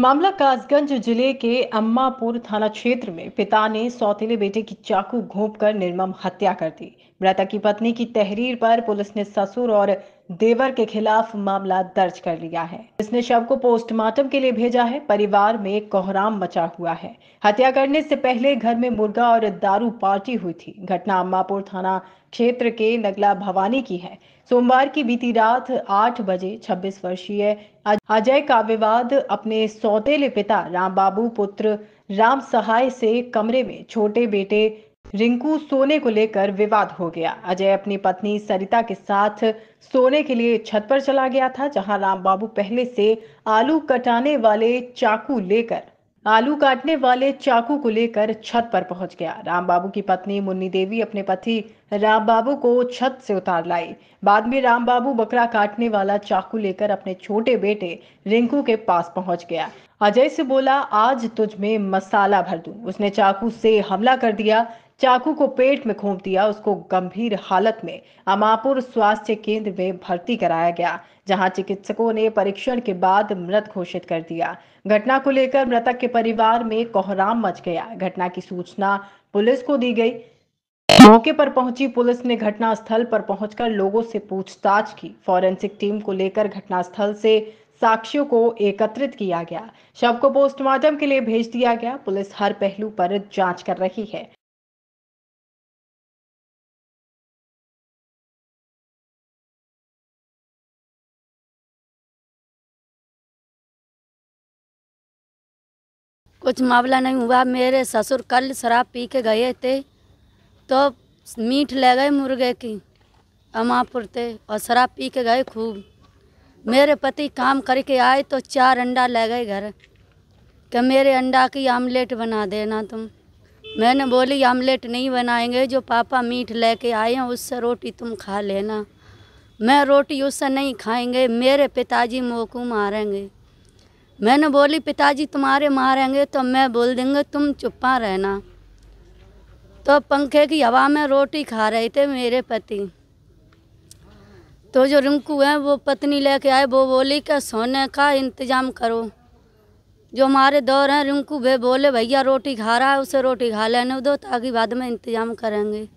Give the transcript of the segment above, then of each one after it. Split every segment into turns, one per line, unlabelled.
मामला कासगंज जिले के अम्मापुर थाना क्षेत्र में पिता ने सौतेले बेटे की चाकू घोंपकर निर्मम हत्या कर दी मृतक की पत्नी की तहरीर पर पुलिस ने ससुर और देवर के खिलाफ मामला दर्ज कर लिया है इसने शव को पोस्टमार्टम के लिए भेजा है परिवार में कोहराम मचा हुआ है हत्या करने से पहले घर में मुर्गा और दारू पार्टी हुई थी घटना अम्मापुर थाना क्षेत्र के नगला भवानी की है सोमवार की बीती रात 8 बजे 26 वर्षीय अजय का विवाद अपने सौतेले पिता राम बाबू पुत्र राम सहाय से कमरे में छोटे बेटे रिंकू सोने को लेकर विवाद हो गया अजय अपनी पत्नी सरिता के साथ सोने के लिए छत पर चला गया था जहां राम बाबू पहले से आलू कटाने वाले चाकू लेकर आलू काटने वाले चाकू को लेकर छत पर पहुंच गया राम बाबू की पत्नी मुन्नी देवी अपने पति राम बाबू को छत से उतार लाई बाद में राम बाबू बकरा काटने वाला चाकू लेकर अपने छोटे बेटे रिंकू के पास पहुंच गया अजय से बोला आज तुझ में मसाला भर दूं उसने चाकू से हमला कर दिया चाकू को पेट में घोंप दिया उसको गंभीर हालत में अमापुर स्वास्थ्य केंद्र में भर्ती कराया गया जहां चिकित्सकों ने परीक्षण के बाद मृत घोषित कर दिया घटना को लेकर मृतक के परिवार में कोहराम मच गया घटना की सूचना पुलिस को दी गई मौके पर पहुंची पुलिस ने घटना स्थल पर पहुंचकर लोगों से पूछताछ की फॉरेंसिक टीम को लेकर घटना स्थल से साक्षियों को एकत्रित किया गया शव को पोस्टमार्टम के लिए भेज दिया गया पुलिस हर पहलू पर जांच कर रही है
कुछ मामला नहीं हुआ मेरे ससुर कल शराब पी के गए थे तो मीट ले गए मुर्गे की अमापुर थे और शराब पी के गए खूब मेरे पति काम करके आए तो चार अंडा ले गए घर कि मेरे अंडा की आमलेट बना देना तुम मैंने बोली आमलेट नहीं बनाएंगे जो पापा मीट लेके आए हैं उससे रोटी तुम खा लेना मैं रोटी उससे नहीं खाएंगे मेरे पिताजी मोकू मारेंगे मैंने बोली पिताजी तुम्हारे मारेंगे तो मैं बोल देंगे तुम चुप्पा रहना तो पंखे की हवा में रोटी खा रहे थे मेरे पति तो जो रिंकू हैं वो पत्नी लेके आए वो बोली कि सोने का इंतज़ाम करो जो हमारे दौर हैं रिंकू भे बोले भैया रोटी खा रहा है उसे रोटी खा लेने दो ताकि बाद में इंतज़ाम करेंगे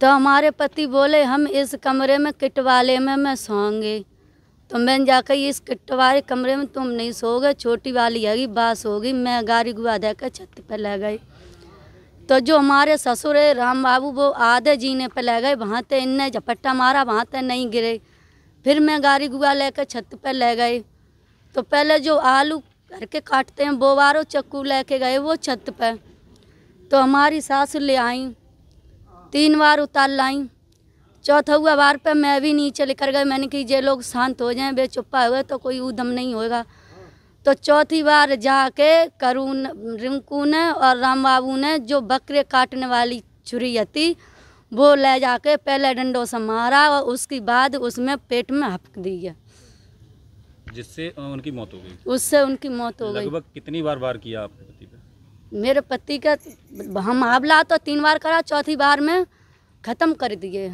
तो हमारे पति बोले हम इस कमरे में किट वाले में मैं सोएंगे तो मैंने जाकर इस इस वाले कमरे में तुम नहीं सो गए छोटी वाली हैगी बास होगी मैं गारी गुआ दे कर छत पर ले गई तो जो हमारे ससुर है राम बाबू वो आधे जीने पर ले गए वहाँ ते इनने झपट्टा मारा वहाँ तो नहीं गिरे फिर मैं गारी गुआ लेकर छत पर ले गए तो पहले जो आलू करके काटते हैं बोवारो चक्कू लेके गए वो छत पर तो हमारी सास ले आई तीन बार उतार लाई चौथा हुआ बार पे मैं भी नीचे लेकर गए मैंने कि ये लोग शांत हो जाएं बे चुप्पा हुए तो कोई उदम नहीं होगा तो चौथी बार जाके करुण रिंकू ने और राम बाबू ने जो बकरे काटने वाली छुरी थी वो ले जाके पहले डंडों से मारा और उसके बाद उसमें पेट में हपक दिया
जिससे उनकी मौत हो गई
उससे उनकी मौत हो गई लगभग
कितनी बार बार किया आपने पति
पे मेरे पति का हम हमला तो तीन बार करा चौथी बार में ख़त्म कर दिए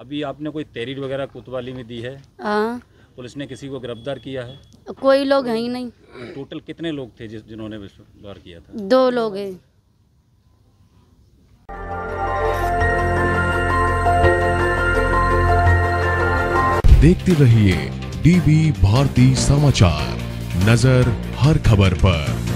अभी आपने कोई तहरीर वगैरह कोतवाली में दी है हाँ। पुलिस ने किसी को गिरफ्तार किया है
कोई लोग है ही नहीं
टोटल कितने लोग थे जिस जिन्होंने विश्वास किया
था दो लोग हैं देखते रहिए डीबी भारती समाचार नजर हर खबर पर